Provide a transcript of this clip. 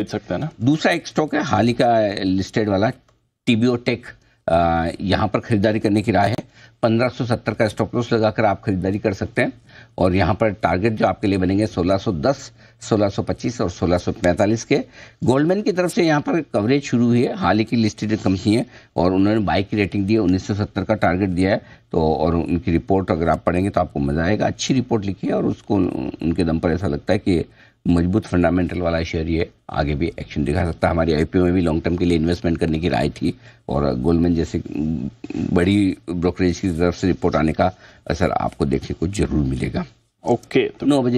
खरीद सकता है ना दूसरा एक स्टॉक है हाल ही का लिस्टेड वाला टेक यहाँ पर खरीदारी करने की राय है 1570 का स्टॉप लॉस लगाकर आप खरीदारी कर सकते हैं और यहाँ पर टारगेट जो आपके लिए बनेंगे 1610, 1625 और 1645 के गोल्डमैन की तरफ से यहाँ पर कवरेज शुरू हुई है हाल ही की लिस्टेड कंपनी है और उन्होंने बाइक की रेटिंग दी है सत्तर का टारगेट दिया है तो और उनकी रिपोर्ट अगर आप पढ़ेंगे तो आपको मज़ा आएगा अच्छी रिपोर्ट लिखी है और उसको उनके दम पर ऐसा लगता है कि मजबूत फंडामेंटल वाला शेयर ये आगे भी एक्शन दिखा सकता है हमारी आईपीओ में भी लॉन्ग टर्म के लिए इन्वेस्टमेंट करने की राय थी और गोल्डमैन जैसे बड़ी ब्रोकरेज की तरफ से रिपोर्ट आने का असर आपको देखने को जरूर मिलेगा ओके okay, तो नौ बजे